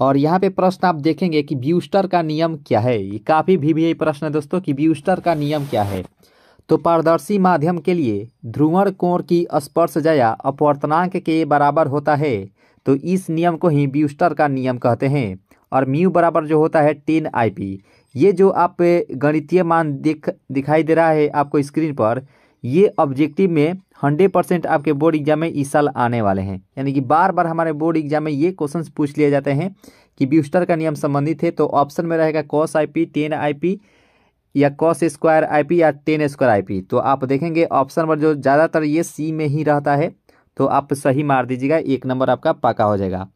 और यहाँ पे प्रश्न आप देखेंगे कि ब्यूस्टर का नियम क्या है ये काफ़ी भी, भी प्रश्न है दोस्तों कि ब्यूस्टर का नियम क्या है तो पारदर्शी माध्यम के लिए ध्रुवण कोण की स्पर्श जया अपवर्तनांक के बराबर होता है तो इस नियम को ही ब्यूस्टर का नियम कहते हैं और म्यू बराबर जो होता है टेन आई ये जो आप गणितीय मान दिख दिखाई दे रहा है आपको स्क्रीन पर ये ऑब्जेक्टिव में हंड्रेड परसेंट आपके बोर्ड एग्जाम में इस साल आने वाले हैं यानी कि बार बार हमारे बोर्ड एग्जाम में ये क्वेश्चन पूछ लिए जाते हैं कि ब्यूस्टर का नियम संबंधित है तो ऑप्शन में रहेगा cos I P ten I P या कॉस स्क्वायर आई पी या टेन स्क्वायर आई पी तो आप देखेंगे ऑप्शन नंबर जो ज़्यादातर ये सी में ही रहता है तो आप सही मार दीजिएगा एक नंबर आपका पक्का हो जाएगा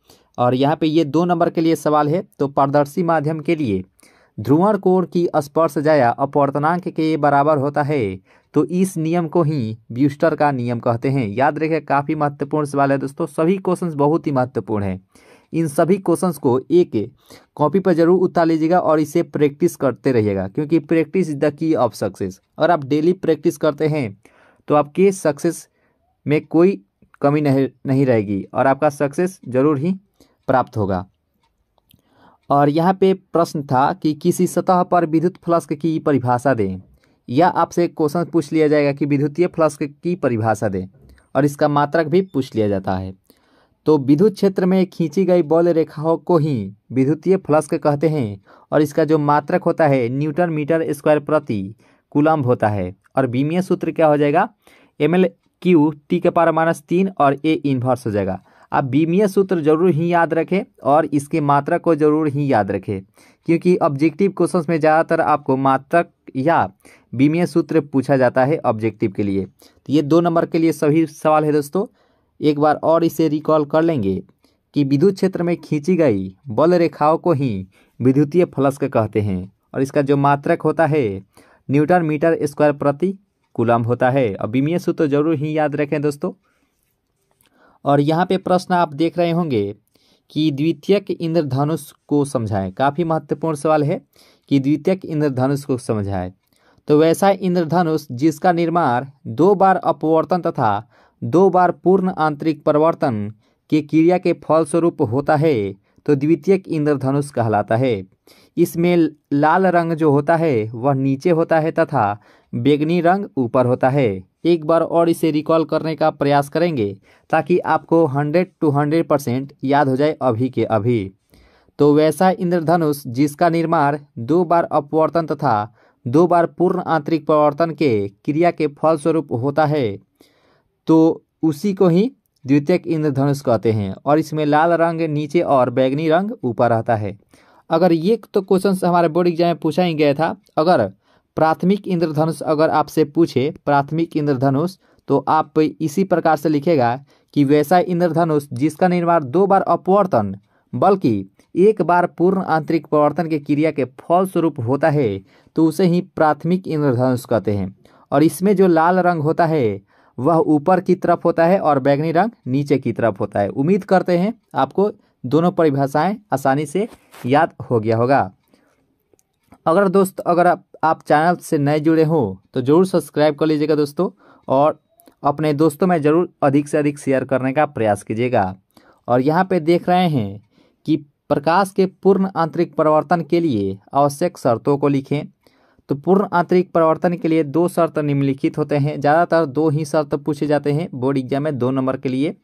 और यहाँ पे ये दो नंबर के लिए सवाल है तो पारदर्शी माध्यम के लिए ध्रुवण कोण की स्पर्श जाया अपवर्तनांक के बराबर होता है तो इस नियम को ही ब्यूस्टर का नियम कहते हैं याद रखें काफ़ी महत्वपूर्ण सवाल है दोस्तों सभी क्वेश्चन बहुत ही महत्वपूर्ण हैं इन सभी क्वेश्चंस को एक कॉपी पर जरूर उतार लीजिएगा और इसे प्रैक्टिस करते रहिएगा क्योंकि practice is the key of success अगर आप डेली प्रैक्टिस करते हैं तो आपके सक्सेस में कोई कमी नहीं नहीं रहेगी और आपका सक्सेस जरूर ही प्राप्त होगा और यहाँ पे प्रश्न था कि किसी सतह पर विद्युत फ्लस्क की परिभाषा दें या आपसे एक क्वेश्चन पूछ लिया जाएगा कि विद्युतीय फ्लक्स की परिभाषा दें और इसका मात्रक भी पूछ लिया जाता है तो विद्युत क्षेत्र में खींची गई बॉल रेखाओं को ही विद्युतीय फ्लक्स कहते हैं और इसका जो मात्रक होता है न्यूटन मीटर स्क्वायर प्रति कुलम्ब होता है और बीमीय सूत्र क्या हो जाएगा एम एल क्यू टी के पार माइनस तीन और ए इन्वर्स हो जाएगा आप बीमीय सूत्र जरूर ही याद रखें और इसके मात्रक को जरूर ही याद रखें क्योंकि ऑब्जेक्टिव क्वेश्चंस में ज़्यादातर आपको मात्रक या बीमीय सूत्र पूछा जाता है ऑब्जेक्टिव के लिए तो ये दो नंबर के लिए सभी सवाल है दोस्तों एक बार और इसे रिकॉल कर लेंगे कि विद्युत क्षेत्र में खींची गई बल रेखाओं को ही विद्युतीय फलस्क कहते हैं और इसका जो मात्रक होता है न्यूटन मीटर स्क्वायर प्रति कुलम होता है और बीमीय सूत्र जरूर ही याद रखें दोस्तों और यहाँ पे प्रश्न आप देख रहे होंगे कि द्वितीयक इंद्रधनुष को समझाएं काफ़ी महत्वपूर्ण सवाल है कि द्वितीयक इंद्रधनुष को समझाएं तो वैसा इंद्रधनुष जिसका निर्माण दो बार अपवर्तन तथा दो बार पूर्ण आंतरिक परिवर्तन के क्रिया के फलस्वरूप होता है तो द्वितीय इंद्रधनुष कहलाता है इसमें लाल रंग जो होता है वह नीचे होता है तथा बेगनी रंग ऊपर होता है एक बार और इसे रिकॉल करने का प्रयास करेंगे ताकि आपको हंड्रेड टू हंड्रेड परसेंट याद हो जाए अभी के अभी तो वैसा इंद्रधनुष जिसका निर्माण दो बार अपवर्तन तथा दो बार पूर्ण आंतरिक परिवर्तन के क्रिया के फलस्वरूप होता है तो उसी को ही द्वितीयक इंद्रधनुष कहते हैं और इसमें लाल रंग नीचे और बैगनी रंग ऊपर रहता है अगर ये तो क्वेश्चन हमारे बोर्ड एग्जाम में पूछा ही गया था अगर प्राथमिक इंद्रधनुष अगर आपसे पूछे प्राथमिक इंद्रधनुष तो आप इसी प्रकार से लिखेगा कि वैसा इंद्रधनुष जिसका निर्माण दो बार अपवर्तन बल्कि एक बार पूर्ण आंतरिक परिवर्तन के क्रिया के फल स्वरूप होता है तो उसे ही प्राथमिक इंद्रधनुष कहते हैं और इसमें जो लाल रंग होता है वह ऊपर की तरफ होता है और बैगनी रंग नीचे की तरफ होता है उम्मीद करते हैं आपको दोनों परिभाषाएं आसानी से याद हो गया होगा अगर दोस्त अगर आप, आप चैनल से नए जुड़े हो तो ज़रूर सब्सक्राइब कर लीजिएगा दोस्तों और अपने दोस्तों में ज़रूर अधिक से अधिक शेयर करने का प्रयास कीजिएगा और यहाँ पे देख रहे हैं प्रकाश के पूर्ण आंतरिक परिवर्तन के लिए आवश्यक शर्तों को लिखें तो पूर्ण आंतरिक परिवर्तन के लिए दो शर्त निम्नलिखित होते हैं ज़्यादातर दो ही शर्त पूछे जाते हैं बोर्ड एग्जाम में दो नंबर के लिए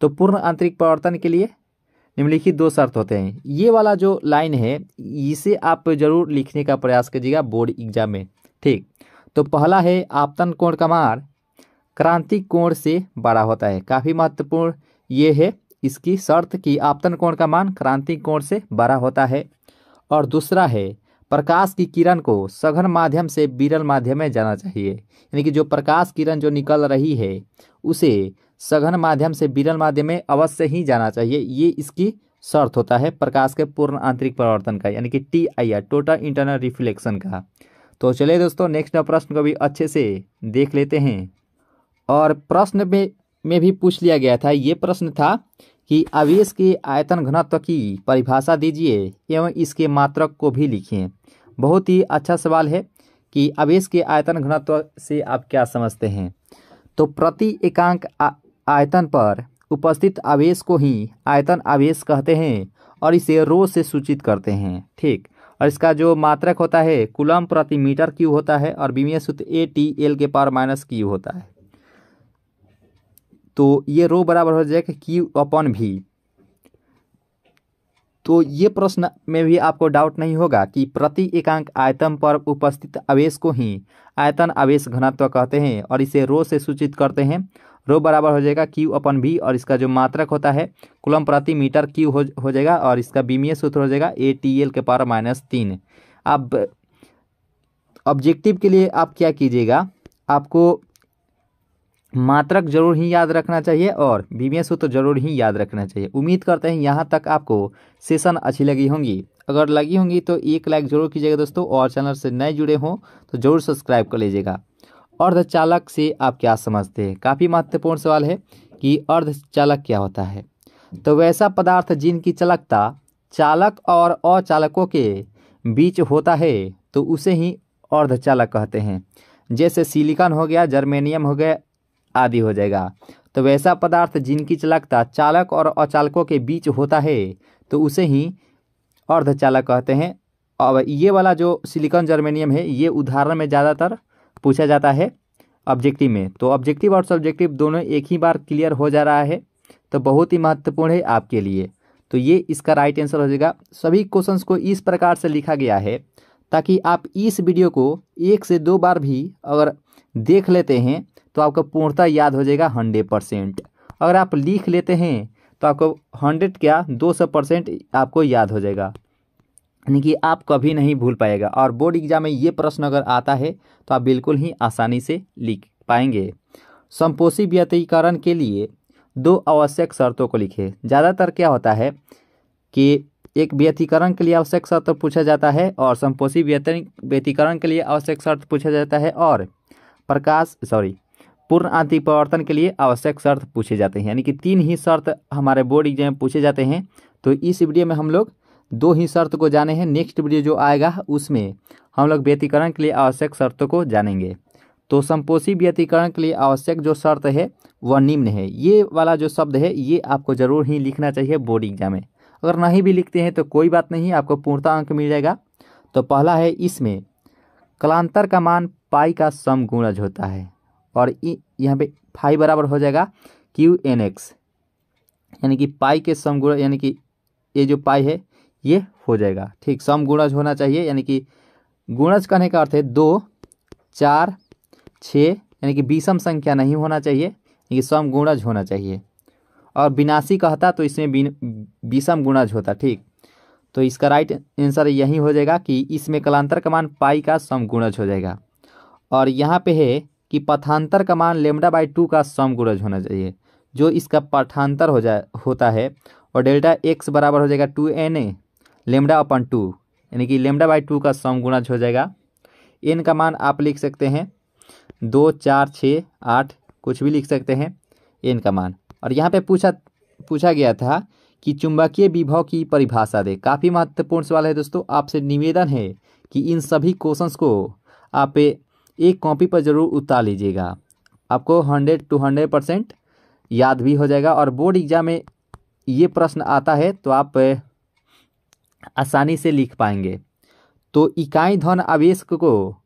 तो पूर्ण आंतरिक परिवर्तन के लिए निम्नलिखित दो शर्त होते हैं ये वाला जो लाइन है इसे आप जरूर लिखने का प्रयास कीजिएगा बोर्ड एग्जाम में ठीक तो पहला है आपतन कोण का मार क्रांतिक कोण से बड़ा होता है काफ़ी महत्वपूर्ण ये है इसकी शर्त कि आपतन कोण का मान क्रांति कोण से बड़ा होता है और दूसरा है प्रकाश की किरण को सघन माध्यम से विरल माध्यम में जाना चाहिए यानी कि जो प्रकाश किरण जो निकल रही है उसे सघन माध्यम से विरल माध्यम में अवश्य ही जाना चाहिए ये इसकी शर्त होता है प्रकाश के पूर्ण आंतरिक परिवर्तन का यानी कि T I R total internal reflection का तो चलिए दोस्तों नेक्स्ट प्रश्न को भी अच्छे से देख लेते हैं और प्रश्न में में भी पूछ लिया गया था ये प्रश्न था कि आवेश के आयतन घनत्व की परिभाषा दीजिए एवं इसके मात्रक को भी लिखिए बहुत ही अच्छा सवाल है कि आवेश के आयतन घनत्व से आप क्या समझते हैं तो प्रति एकांक आयतन पर उपस्थित आवेश को ही आयतन आवेश कहते हैं और इसे रो से सूचित करते हैं ठीक और इसका जो मात्रक होता है कुलम प्रति मीटर क्यू होता है और बीमिया सूत्र ए टी एल के पार माइनस क्यू होता है तो ये रो बराबर हो जाएगा क्यू अपॉन भी तो ये प्रश्न में भी आपको डाउट नहीं होगा कि प्रति एकांक आयतन पर उपस्थित आवेश को ही आयतन आवेश घनत्व कहते हैं और इसे रो से सूचित करते हैं रो बराबर हो जाएगा क्यू अपन भी और इसका जो मात्रक होता है कुलम प्रति मीटर क्यू हो हो जाएगा और इसका बीमीय सूत्र हो जाएगा ए टी एल के पावर माइनस तीन अब ऑब्जेक्टिव के लिए आप क्या कीजिएगा आपको मात्रक जरूर ही याद रखना चाहिए और बीमे सूत्र जरूर ही याद रखना चाहिए उम्मीद करते हैं यहाँ तक आपको सेशन अच्छी लगी होंगी अगर लगी होंगी तो एक लाइक जरूर कीजिएगा दोस्तों और चैनल से नए जुड़े हों तो जरूर सब्सक्राइब कर लीजिएगा अर्धचालक से आप क्या समझते हैं काफ़ी महत्वपूर्ण सवाल है कि अर्धचालक क्या होता है तो वैसा पदार्थ जिनकी चालकता चालक और अचालकों के बीच होता है तो उसे ही अर्धचालक कहते हैं जैसे सिलिकॉन हो गया जर्मेनियम हो गया आदि हो जाएगा तो वैसा पदार्थ जिनकी चालकता चालक और अचालकों के बीच होता है तो उसे ही अर्धचालक कहते हैं अब ये वाला जो सिलिकॉन जर्मेनियम है ये उदाहरण में ज़्यादातर पूछा जाता है ऑब्जेक्टिव में तो ऑब्जेक्टिव और सब्जेक्टिव दोनों एक ही बार क्लियर हो जा रहा है तो बहुत ही महत्वपूर्ण है आपके लिए तो ये इसका राइट आंसर हो जाएगा सभी क्वेश्चंस को इस प्रकार से लिखा गया है ताकि आप इस वीडियो को एक से दो बार भी अगर देख लेते हैं तो आपको पूर्णतः याद हो जाएगा हंड्रेड परसेंट अगर आप लिख लेते हैं तो आपको हंड्रेड क्या दो सौ परसेंट आपको याद हो जाएगा यानी कि आप कभी नहीं भूल पाएगा और बोर्ड एग्जाम में ये प्रश्न अगर आता है तो आप बिल्कुल ही आसानी से लिख पाएंगे संपोषी व्यतीकरण के लिए दो आवश्यक शर्तों को लिखें ज़्यादातर क्या होता है कि एक व्यतीकरण के लिए आवश्यक शर्त पूछा जाता है और संपोषी व्यतीकरण के लिए आवश्यक शर्त पूछा जाता है और प्रकाश सॉरी पूर्ण आंतरिक परावर्तन के लिए आवश्यक शर्त पूछे जाते हैं यानी कि तीन ही शर्त हमारे बोर्ड एग्जाम में पूछे जाते हैं तो इस वीडियो में हम लोग दो ही शर्त को जाने हैं नेक्स्ट वीडियो जो आएगा उसमें हम लोग व्यतीकरण के लिए आवश्यक शर्तों को जानेंगे तो संपोषी व्यतीकरण के लिए आवश्यक जो शर्त है वह निम्न है ये वाला जो शब्द है ये आपको जरूर ही लिखना चाहिए बोर्ड एग्जाम में अगर नहीं भी लिखते हैं तो कोई बात नहीं आपको पूर्णता अंक मिल जाएगा तो पहला है इसमें कलांतर का मान पाई का समगुणज होता है और यहाँ पे फाइव बराबर हो जाएगा क्यू एन एक्स यानी कि पाई के समगुणज यानी कि ये जो पाई है ये हो जाएगा ठीक समगुणज होना चाहिए यानी कि गुणज कहने का अर्थ है दो चार छः यानी कि विषम संख्या नहीं होना चाहिए यानी कि समगुणज होना चाहिए और विनाशी कहता तो इसमें विषम गुणज होता ठीक तो इसका राइट आंसर यही हो जाएगा कि इसमें कलांतर का मान पाई का समगुणज हो जाएगा और यहाँ पे है कि पथांतर का मान लेमडा बाई टू का गुणज होना चाहिए जो इसका पठांतर हो जाए होता है और डेल्टा एक्स बराबर हो जाएगा two N A lambda upon two यानी कि लेमडा बाई टू का समगुणज हो जाएगा एन का मान आप लिख सकते हैं दो चार छः आठ कुछ भी लिख सकते हैं एन का मान और यहाँ पे पूछा पूछा गया था कि चुंबकीय विभव की परिभाषा दे काफ़ी महत्वपूर्ण सवाल है दोस्तों आपसे निवेदन है कि इन सभी क्वेश्चंस को आप एक कॉपी पर ज़रूर उतार लीजिएगा आपको हंड्रेड टू हंड्रेड परसेंट याद भी हो जाएगा और बोर्ड एग्ज़ाम में ये प्रश्न आता है तो आप आसानी से लिख पाएंगे तो इकाई धन आवेश को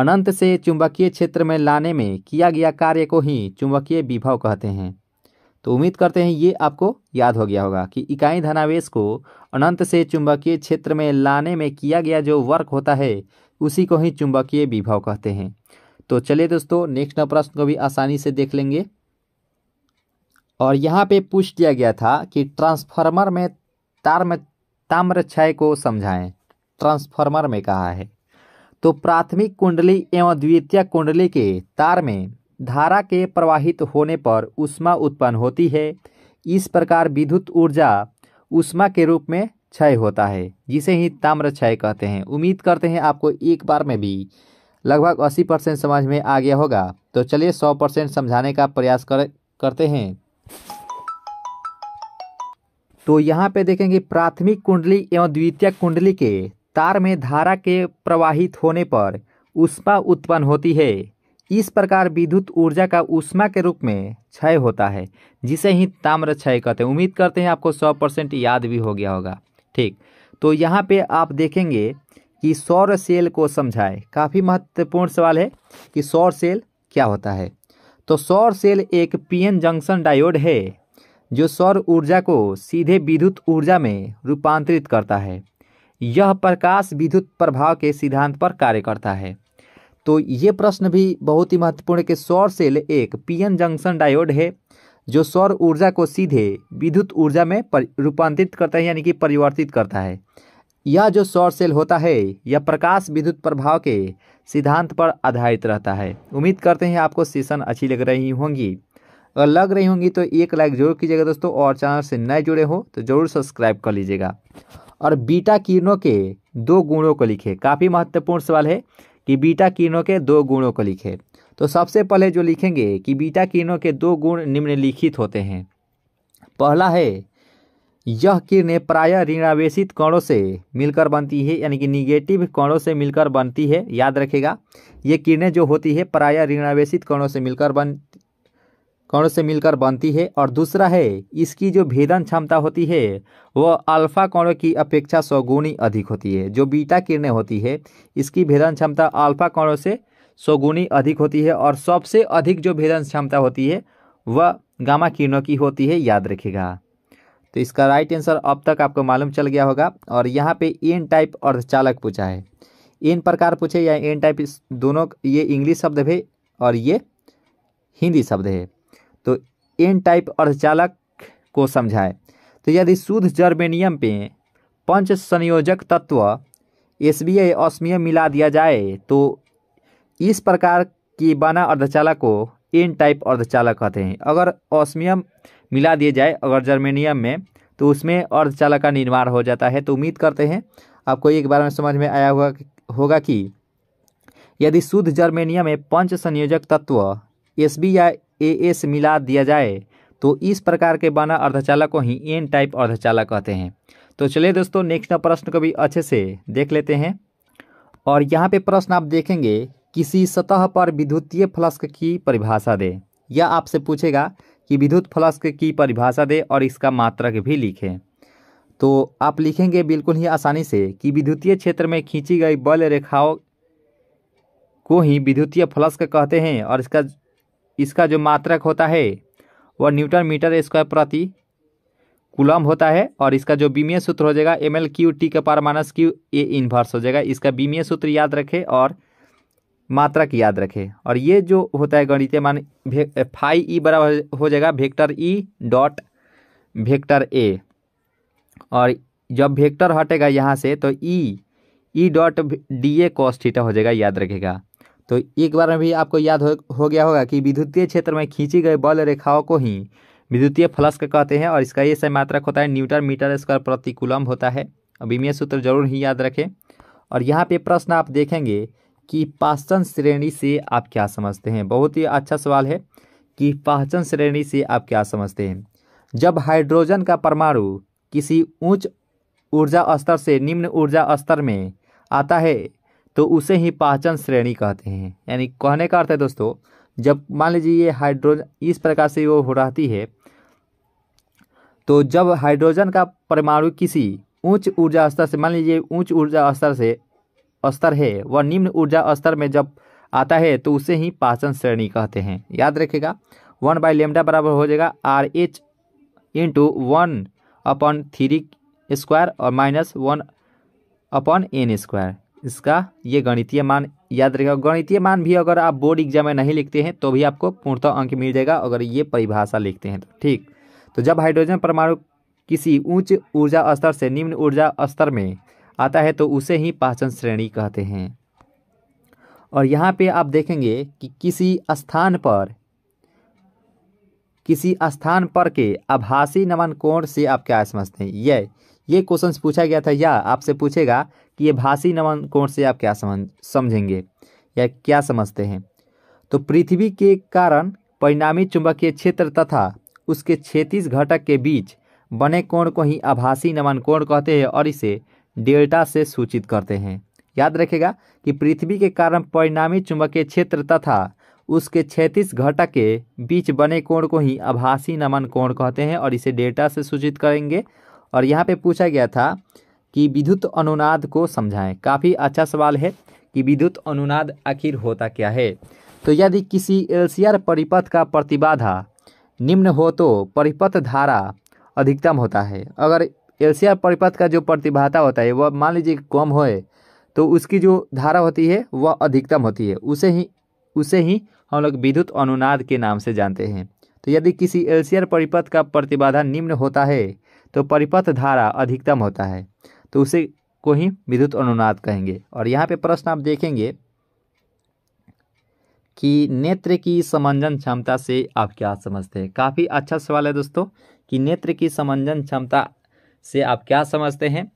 अनंत से चुंबकीय क्षेत्र में लाने में किया गया कार्य को ही चुंबकीय विभव कहते हैं तो उम्मीद करते हैं ये आपको याद हो गया होगा कि इकाई धनावेश को अनंत से चुंबकीय क्षेत्र में लाने में किया गया जो वर्क होता है उसी को ही चुंबकीय विभव कहते हैं तो चलिए दोस्तों नेक्स्ट प्रश्न को भी आसानी से देख लेंगे और यहाँ पे पूछ दिया गया था कि ट्रांसफार्मर में तार में ताम्र क्षय को समझाएं ट्रांसफार्मर में कहा है तो प्राथमिक कुंडली एवं द्वितीय कुंडली के तार में धारा के प्रवाहित होने पर उष्मा उत्पन्न होती है इस प्रकार विद्युत ऊर्जा उष्मा के रूप में क्षय होता है जिसे ही ताम्र क्षय कहते हैं उम्मीद करते हैं आपको एक बार में भी लगभग अस्सी परसेंट समझ में आ गया होगा तो चलिए सौ परसेंट समझाने का प्रयास कर करते हैं तो यहाँ पे देखेंगे प्राथमिक कुंडली एवं द्वितीय कुंडली के तार में धारा के प्रवाहित होने पर उष्मा उत्पन्न होती है इस प्रकार विद्युत ऊर्जा का उष्मा के रूप में क्षय होता है जिसे ही ताम्र क्षय कहते हैं उम्मीद करते हैं आपको सौ परसेंट याद भी हो गया होगा ठीक तो यहाँ पे आप देखेंगे कि सौर सेल को समझाए काफ़ी महत्वपूर्ण सवाल है कि सौर सेल क्या होता है तो सौर सेल एक पीएन जंक्शन डायोड है जो सौर ऊर्जा को सीधे विद्युत ऊर्जा में रूपांतरित करता है यह प्रकाश विद्युत प्रभाव के सिद्धांत पर कार्य करता है तो ये प्रश्न भी बहुत ही महत्वपूर्ण है कि सौर सेल एक पीएन जंक्शन डायोड है जो सौर ऊर्जा को सीधे विद्युत ऊर्जा में रूपांतरित करता है यानी कि परिवर्तित करता है यह जो सौर सेल होता है यह प्रकाश विद्युत प्रभाव के सिद्धांत पर आधारित रहता है उम्मीद करते हैं आपको सेशन अच्छी लग रही होंगी अगर लग रही होंगी तो एक लाइक जरूर कीजिएगा दोस्तों और चैनल से नए जुड़े हो तो जरूर सब्सक्राइब कर लीजिएगा और बीटा किरणों के दो गुणों को लिखे काफ़ी महत्वपूर्ण सवाल है कि बीटा किरणों के दो गुणों को लिखे तो सबसे पहले जो लिखेंगे कि बीटा किरणों के दो गुण निम्नलिखित होते हैं पहला है यह किरणें प्राय ऋणावेशित कणों से मिलकर बनती है यानी कि निगेटिव कणों से मिलकर बनती है याद रखेगा ये किरणें जो होती है प्राय ऋणावेशित कणों से मिलकर बन कणों से मिलकर बनती है और दूसरा है इसकी जो भेदन क्षमता होती है वह अल्फा कणों की अपेक्षा सौगुणी अधिक होती है जो बीटा किरणें होती है इसकी भेदन क्षमता अल्फा कणों से सौ गुनी अधिक होती है और सबसे अधिक जो भेदन क्षमता होती है वह गामा किरणों की होती है याद रखेगा तो इसका राइट आंसर अब तक आपको मालूम चल गया होगा और यहाँ पे एन टाइप अर्धचालक पूछा है एन प्रकार पूछे या एन टाइप दोनों ये इंग्लिश शब्द है और ये हिंदी शब्द है तो एन टाइप अर्धचालक को समझाए तो यदि शुद्ध जर्मेनियम पे पंच संयोजक तत्व एस बी ऑस्मियम मिला दिया जाए तो इस प्रकार की बना अर्धचालक को एन टाइप अर्धचालक कहते हैं अगर ऑस्मियम मिला दिया जाए अगर जर्मेनियम में तो उसमें अर्धचालक का निर्माण हो जाता है तो उम्मीद करते हैं आपको एक बार में समझ में आया होगा होगा कि यदि शुद्ध जर्मेनियम में पंच संयोजक तत्व एस या ए मिला दिया जाए तो इस प्रकार के बना अर्धचालक को ही एन टाइप अर्धचालक कहते हैं तो चलिए दोस्तों नेक्स्ट प्रश्न को भी अच्छे से देख लेते हैं और यहाँ पे प्रश्न आप देखेंगे किसी सतह पर विद्युतीय फ्लस्क की परिभाषा दे यह आपसे पूछेगा कि विद्युत फ्लस्क की परिभाषा दे और इसका मात्रक भी लिखें तो आप लिखेंगे बिल्कुल ही आसानी से कि विद्युतीय क्षेत्र में खींची गई बल रेखाओं को ही विद्युतीय फ्लस्क कहते हैं और इसका इसका जो मात्रक होता है वह न्यूटन मीटर स्क्वायर प्रति कुलम होता है और इसका जो बीमीय सूत्र हो जाएगा एम एल क्यू टी के पार माइनस क्यू ए इन्वर्स हो जाएगा इसका बीमीय सूत्र याद रखें और मात्रा की याद रखें और ये जो होता है गणित मान फाई ई बराबर हो जाएगा vector E dot vector A और जब वेक्टर हटेगा यहाँ से तो E E dot D A theta हो जाएगा याद रखेगा तो एक बार में भी आपको याद हो, हो गया होगा कि विद्युतीय क्षेत्र में खींची गई बल रेखाओं को ही विद्युतीय फ्लस्क कहते हैं और इसका ये सही मात्रक होता है न्यूटन मीटर स्क्वायर प्रतिकूलम होता है अब सूत्र जरूर ही याद रखें और यहाँ पे प्रश्न आप देखेंगे कि पाचन श्रेणी से आप क्या समझते हैं बहुत ही अच्छा सवाल है कि पाचन श्रेणी से आप क्या समझते हैं जब हाइड्रोजन का परमाणु किसी उच्च ऊर्जा स्तर से निम्न ऊर्जा स्तर में आता है तो उसे ही पाचन श्रेणी कहते हैं यानी कहने का अर्थ है दोस्तों जब मान लीजिए ये हाइड्रोजन इस प्रकार से वो हो रहती है तो जब हाइड्रोजन का परमाणु किसी ऊंच ऊर्जा स्तर से मान लीजिए ऊंच ऊर्जा स्तर से स्तर है वह निम्न ऊर्जा स्तर में जब आता है तो उसे ही पाचन श्रेणी कहते हैं याद रखेगा वन बाई लेमडा बराबर हो जाएगा R H into one upon three square और minus one upon N square इसका ये गणितीय मान याद रहेगा गणितीय मान भी अगर आप बोर्ड एग्जाम में नहीं लिखते हैं तो भी आपको पूर्णतः अंक मिल जाएगा अगर ये परिभाषा लिखते हैं तो ठीक तो जब हाइड्रोजन परमाणु किसी ऊंच ऊर्जा स्तर से निम्न ऊर्जा स्तर में आता है तो उसे ही पाचन श्रेणी कहते हैं और यहाँ पे आप देखेंगे कि किसी स्थान पर किसी स्थान पर के आभासी नमन कोण से आप क्या समझते हैं ये ये क्वेश्चन पूछा गया था या आपसे पूछेगा कि ये भाषी नमन कोण से आप क्या समझ समझेंगे या क्या समझते हैं तो पृथ्वी के कारण परिणामी चुंबकीय क्षेत्र तथा उसके छेतीस घटक के बीच बने कोण को ही आभासी नमन कोण कहते हैं और इसे डेल्टा से सूचित करते हैं याद रखेगा कि पृथ्वी के कारण परिणामी चुंबकीय क्षेत्र तथा उसके छैतीस घटक के बीच बने कोण को ही आभासी नमन कोण कहते हैं और इसे डेल्टा से सूचित करेंगे और यहाँ पे पूछा गया था कि विद्युत अनुनाद को समझाएं काफ़ी अच्छा सवाल है कि विद्युत अनुनाद आखिर होता क्या है तो यदि किसी एलसीआर परिपथ का प्रतिबाधा निम्न हो तो परिपथ धारा अधिकतम होता है अगर एलसीआर परिपथ का जो प्रतिभाता होता है वह मान लीजिए कम होए तो उसकी जो धारा होती है वह अधिकतम होती है उसे ही उसे ही हम लोग विद्युत अनुनाद के नाम से जानते हैं तो यदि किसी एलसीआर परिपथ का प्रतिबाधा निम्न होता है तो परिपथ धारा अधिकतम होता है तो उसे को ही विद्युत अनुनाद कहेंगे और यहाँ पे प्रश्न आप देखेंगे कि नेत्र की समंजन क्षमता से आप क्या समझते हैं काफ़ी अच्छा सवाल है दोस्तों कि नेत्र की समंजन क्षमता से आप क्या समझते हैं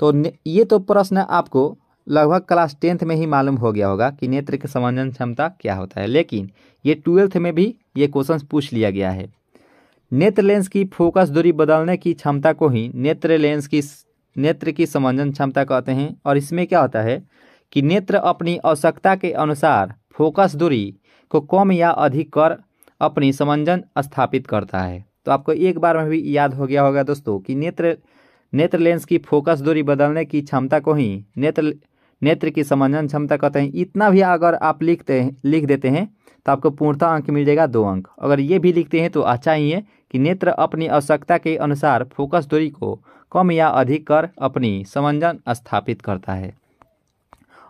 तो ये तो प्रश्न आपको लगभग क्लास टेंथ में ही मालूम हो गया होगा कि नेत्र की समंजन क्षमता क्या होता है लेकिन ये ट्वेल्थ में भी ये क्वेश्चन पूछ लिया गया है नेत्र लेंस की फोकस दूरी बदलने की क्षमता को ही नेत्र लेंस की नेत्र की समंजन क्षमता कहते हैं और इसमें क्या होता है कि नेत्र अपनी आवश्यकता के अनुसार फोकस दूरी को कम या अधिक कर अपनी समंजन स्थापित करता है तो आपको एक बार में भी याद हो गया होगा दोस्तों कि नेत्र नेत्र लेंस की फोकस दूरी बदलने की क्षमता को ही नेत्र नेत्र की समंजन क्षमता कहते हैं इतना भी अगर आप लिखते हैं लिख देते हैं तो आपको पूर्णतः अंक मिल जाएगा दो अंक अगर ये भी लिखते हैं तो अच्छा ही है कि नेत्र अपनी आवश्यकता के अनुसार फोकस दूरी को कम या अधिक कर अपनी समंजन स्थापित करता है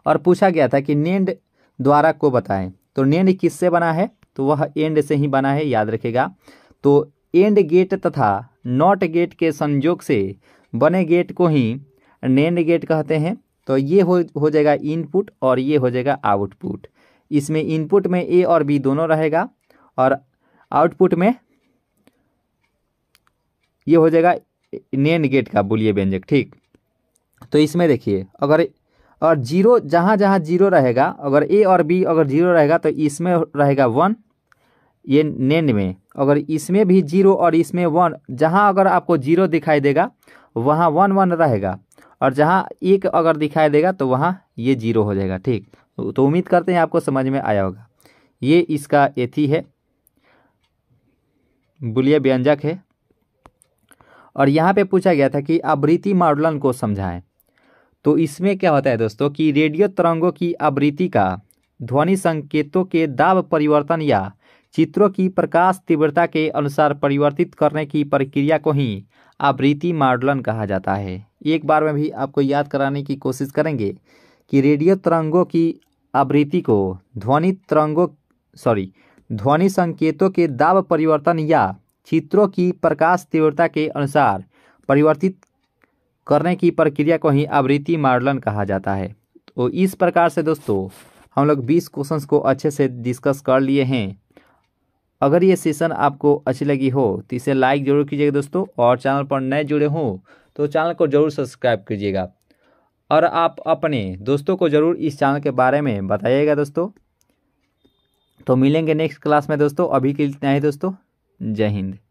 और पूछा गया था कि नेंड द्वारा को बताएं तो नेंड किससे बना है तो वह एंड से ही बना है याद रखेगा तो एंड गेट तथा नॉट गेट के संयोग से बने गेट को ही नैंड गेट कहते हैं तो ये हो हो जाएगा इनपुट और ये हो जाएगा आउटपुट इसमें इनपुट में ए और बी दोनों रहेगा और आउटपुट में ये हो जाएगा नैंड गेट का बोलिए व्यंजक ठीक तो इसमें देखिए अगर और जीरो जहाँ जहाँ जीरो रहेगा अगर ए और बी अगर जीरो रहेगा तो इसमें रहेगा वन ये नैंड में अगर इसमें भी जीरो और इसमें वन जहाँ अगर आपको जीरो दिखाई देगा वहाँ वन वन रहेगा और जहाँ एक अगर दिखाई देगा तो वहाँ ये जीरो हो जाएगा ठीक तो उम्मीद करते हैं आपको समझ में आया होगा ये इसका एथी है बुलिया व्यंजक है और यहाँ पे पूछा गया था कि आवृत्ति मॉडलन को समझाएं तो इसमें क्या होता है दोस्तों कि रेडियो तरंगों की आवृत्ति का ध्वनि संकेतों के दाब परिवर्तन या चित्रों की प्रकाश तीव्रता के अनुसार परिवर्तित करने की प्रक्रिया को ही आवृत्ति मॉडलन कहा जाता है एक बार में भी आपको याद कराने की कोशिश करेंगे कि रेडियो तरंगों की आवृत्ति को ध्वनि तरंगों सॉरी ध्वनि संकेतों के दाब परिवर्तन या चित्रों की प्रकाश तीव्रता के अनुसार परिवर्तित करने की प्रक्रिया को ही आवृत्ति मॉडलन कहा जाता है तो इस प्रकार से दोस्तों हम लोग 20 क्वेश्चंस को अच्छे से डिस्कस कर लिए हैं अगर ये सेशन आपको अच्छी लगी हो तो इसे लाइक जरूर कीजिएगा दोस्तों और चैनल पर नए जुड़े हों तो चैनल को जरूर सब्सक्राइब कीजिएगा और आप अपने दोस्तों को ज़रूर इस चैनल के बारे में बताइएगा दोस्तों तो मिलेंगे नेक्स्ट क्लास में दोस्तों अभी के लिए इतना ही दोस्तों जय हिंद